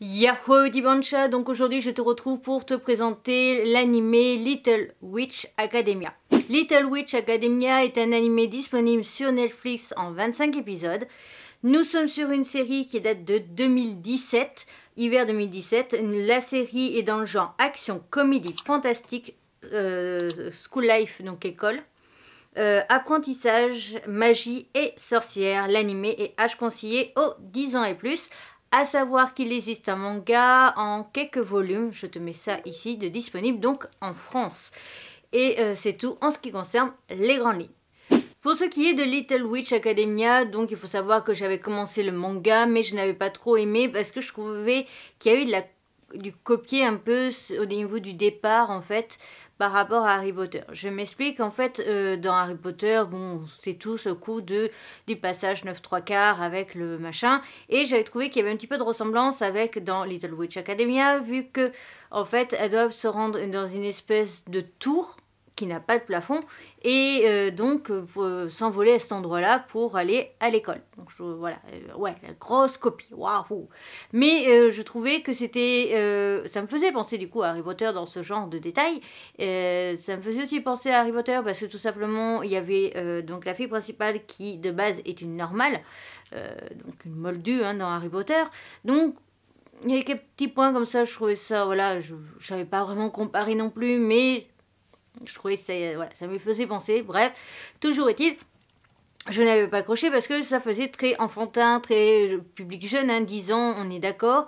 Yahoo Dibancha, donc aujourd'hui je te retrouve pour te présenter l'anime Little Witch Academia. Little Witch Academia est un anime disponible sur Netflix en 25 épisodes. Nous sommes sur une série qui date de 2017, hiver 2017. La série est dans le genre action, comédie, fantastique, euh, school life, donc école. Euh, apprentissage, magie et sorcière. L'animé est âge conseillé aux 10 ans et plus à savoir qu'il existe un manga en quelques volumes, je te mets ça ici, de disponible donc en France. Et euh, c'est tout en ce qui concerne les grands lignes. Pour ce qui est de Little Witch Academia, donc il faut savoir que j'avais commencé le manga, mais je n'avais pas trop aimé parce que je trouvais qu'il y avait de la, du copier un peu au niveau du départ en fait par rapport à Harry Potter. Je m'explique, en fait, euh, dans Harry Potter, bon, c'est tout ce coup de, du passage 9 3 quarts avec le machin, et j'avais trouvé qu'il y avait un petit peu de ressemblance avec dans Little Witch Academia, vu que, en fait, elle doit se rendre dans une espèce de tour, qui n'a pas de plafond, et euh, donc euh, euh, s'envoler à cet endroit-là pour aller à l'école. Donc je, voilà, ouais, la grosse copie, waouh Mais je trouvais que c'était... ça me faisait penser du coup à Harry Potter dans ce genre de détails. ça me faisait aussi penser à Harry Potter parce que tout simplement, il y avait donc la fille principale qui de base est une normale, donc une moldue hein, dans Harry Potter. Donc il y avait quelques petits points comme ça, je trouvais ça, voilà, je ne savais pas vraiment comparer non plus, mais je trouvais ça, euh, ça me faisait penser, bref, toujours est-il, je n'avais pas accroché parce que ça faisait très enfantin, très euh, public jeune, hein, 10 ans, on est d'accord.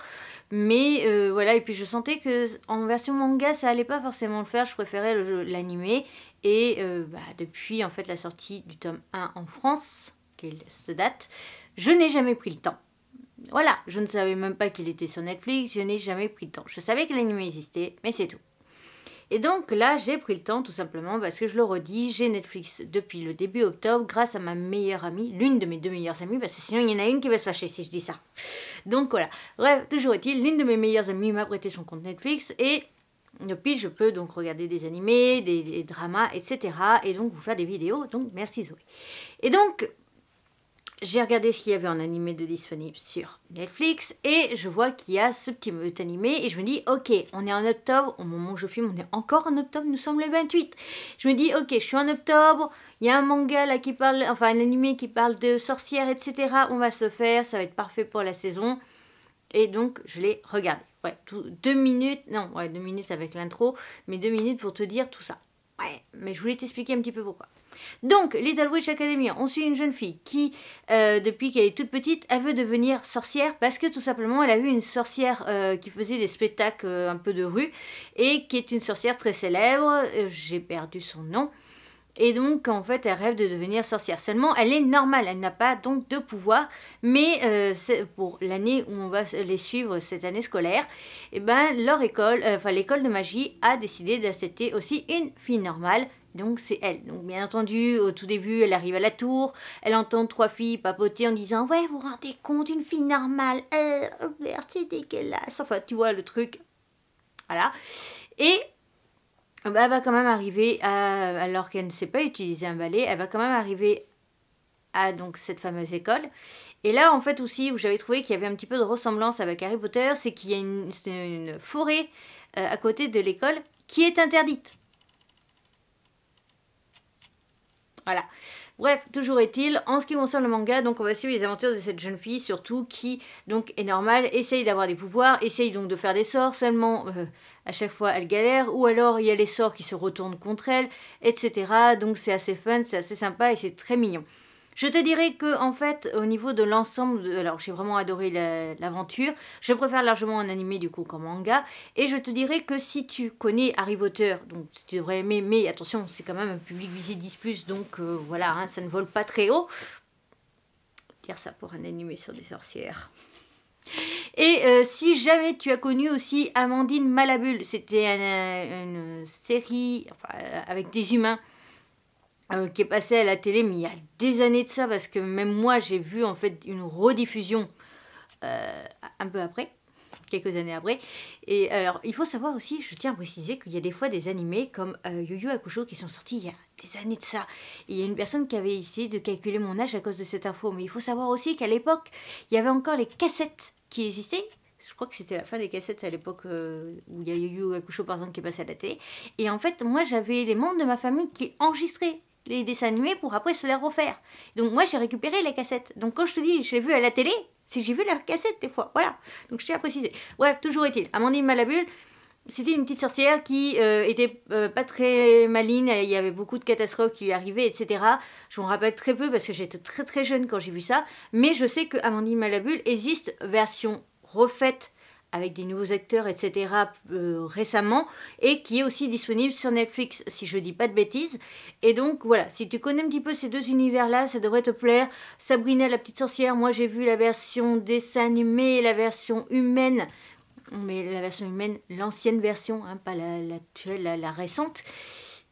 Mais euh, voilà, et puis je sentais que en version manga, ça allait pas forcément le faire, je préférais l'animer. Et bah, depuis en fait la sortie du tome 1 en France, Quelle est date, je n'ai jamais pris le temps. Voilà, je ne savais même pas qu'il était sur Netflix, je n'ai jamais pris le temps. Je savais que l'anime existait, mais c'est tout. Et donc là, j'ai pris le temps tout simplement parce que je le redis, j'ai Netflix depuis le début octobre grâce à ma meilleure amie, l'une de mes deux meilleures amies, parce que sinon il y en a une qui va se fâcher si je dis ça. Donc voilà. Bref, toujours est-il, l'une de mes meilleures amies m'a prêté son compte Netflix et depuis, je peux donc regarder des animés, des, dramas, etc. Et donc vous faire des vidéos. Donc merci Zoé. Et donc j'ai regardé ce qu'il y avait en animé de disponible sur Netflix et je vois qu'il y a ce petit animé et je me dis ok on est en octobre, au moment où je filme on est encore en octobre, nous sommes le 28. Je me dis ok je suis en octobre, il y a un manga là qui parle, enfin un animé qui parle de sorcières etc. On va se faire, ça va être parfait pour la saison. Et donc je l'ai regardé. Ouais, deux minutes, non ouais deux minutes avec l'intro, mais deux minutes pour te dire tout ça. Ouais, mais je voulais t'expliquer un petit peu pourquoi. Donc, Little Witch Academy, on suit une jeune fille qui, euh, depuis qu'elle est toute petite, elle veut devenir sorcière parce que tout simplement, elle a vu une sorcière euh, qui faisait des spectacles euh, un peu de rue et qui est une sorcière très célèbre, j'ai perdu son nom, et donc, en fait, elle rêve de devenir sorcière. Seulement, elle est normale, elle n'a pas donc de pouvoir. Mais euh, pour l'année où on va les suivre, cette année scolaire, eh ben, leur école, euh, enfin l'école de magie, a décidé d'accepter aussi une fille normale. Donc c'est elle. Donc bien entendu, au tout début, elle arrive à la tour, elle entend trois filles papoter en disant ouais, vous vous rendez compte, une fille normale, euh, oh, c'est dégueulasse. Enfin, tu vois le truc. Voilà. Et ah bah, elle va quand même arriver, alors qu'elle ne sait pas utiliser un balai, elle va quand même arriver à donc cette fameuse école. Et là, en fait, aussi, où j'avais trouvé qu'il y avait un petit peu de ressemblance avec Harry Potter, c'est qu'il y a une, forêt euh, à côté de l'école qui est interdite. Voilà. Bref, toujours est-il, en ce qui concerne le manga, donc on va suivre les aventures de cette jeune fille surtout qui donc est normale, essaye d'avoir des pouvoirs, essaye donc de faire des sorts, seulement euh, à chaque fois elle galère, ou alors il y a les sorts qui se retournent contre elle, etc. Donc c'est assez fun, c'est assez sympa et c'est très mignon. Je te dirais que en fait, au niveau de l'ensemble, alors j'ai vraiment adoré l'aventure. Je préfère largement un animé du coup qu'un manga. Et je te dirais que si tu connais Harry Potter, donc tu devrais aimer, mais attention, c'est quand même un public visé 10+, donc euh, voilà, hein, ça ne vole pas très haut. Dire ça pour un animé sur des sorcières. Et euh, si jamais tu as connu aussi Amandine Malabule, c'était euh, une, série avec des humains euh, qui est passé à la télé, mais il y a des années de ça, parce que même moi, j'ai vu en fait une rediffusion euh, un peu après, quelques années après. Et alors, il faut savoir aussi, je tiens à préciser qu'il y a des fois des animés comme euh, Yu Yu Hakusho qui sont sortis il y a des années de ça. Et il y a une personne qui avait essayé de calculer mon âge à cause de cette info, mais il faut savoir aussi qu'à l'époque, il y avait encore les cassettes qui existaient, je crois que c'était la fin des cassettes à l'époque euh, où il y a Yu Hakusho par exemple qui est passé à la télé. Et en fait, moi j'avais les membres de ma famille qui enregistraient les dessins animés pour après se les refaire. Donc moi j'ai récupéré les cassettes. Donc quand je te dis je j'ai vu à la télé, c'est j'ai vu la cassette des fois. Voilà. Donc je tiens à préciser. Ouais, toujours est-il. Amandine Malabule, c'était une petite sorcière qui euh, était euh, pas très maligne, il y avait beaucoup de catastrophes qui lui arrivaient, etc. Je m'en rappelle très peu parce que j'étais très très jeune quand j'ai vu ça, mais je sais que Amandine Malabule existe version refaite avec des nouveaux acteurs, etc. Euh, récemment, et qui est aussi disponible sur Netflix, si je dis pas de bêtises. Et donc voilà, si tu connais un petit peu ces deux univers-là, ça devrait te plaire. Sabrina la petite sorcière, moi j'ai vu la version dessin animé, la version humaine, mais la version humaine, l'ancienne version, hein, pas l'actuelle, la, la, la récente.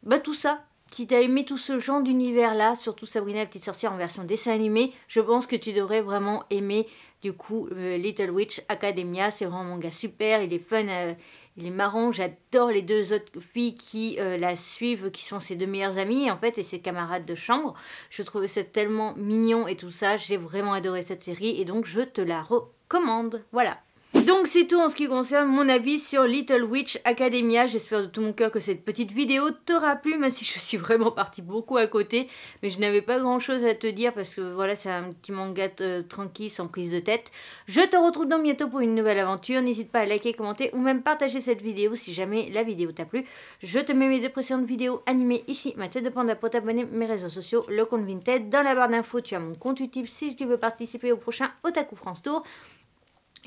Bah tout ça, si t'as aimé tout ce genre d'univers-là, surtout Sabrina la petite sorcière en version dessin animé, je pense que tu devrais vraiment aimer du coup euh, Little Witch Academia. C'est vraiment un manga super, il est fun, euh, il est marrant. J'adore les deux autres filles qui euh, la suivent, qui sont ses deux meilleures amies en fait et ses camarades de chambre. Je trouvais ça tellement mignon et tout ça. J'ai vraiment adoré cette série et donc je te la recommande. Voilà donc c'est tout en ce qui concerne mon avis sur Little Witch Academia. J'espère de tout mon cœur que cette petite vidéo t'aura plu, même si je suis vraiment partie beaucoup à côté. Mais je n'avais pas grand chose à te dire parce que voilà, c'est un petit manga euh, tranquille, sans prise de tête. Je te retrouve donc bientôt pour une nouvelle aventure. N'hésite pas à liker, commenter ou même partager cette vidéo si jamais la vidéo t'a plu. Je te mets mes deux précédentes vidéos animées ici, ma tête de panda pour t'abonner, mes réseaux sociaux, le compte Vinted. Dans la barre d'infos, tu as mon compte YouTube si tu veux participer au prochain Otaku France Tour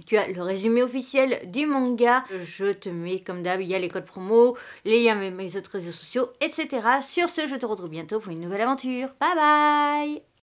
tu as le résumé officiel du manga. Je te mets comme d'hab, il y a les codes promo, les liens mes, mes autres réseaux sociaux, etc. Sur ce, je te retrouve bientôt pour une nouvelle aventure. Bye bye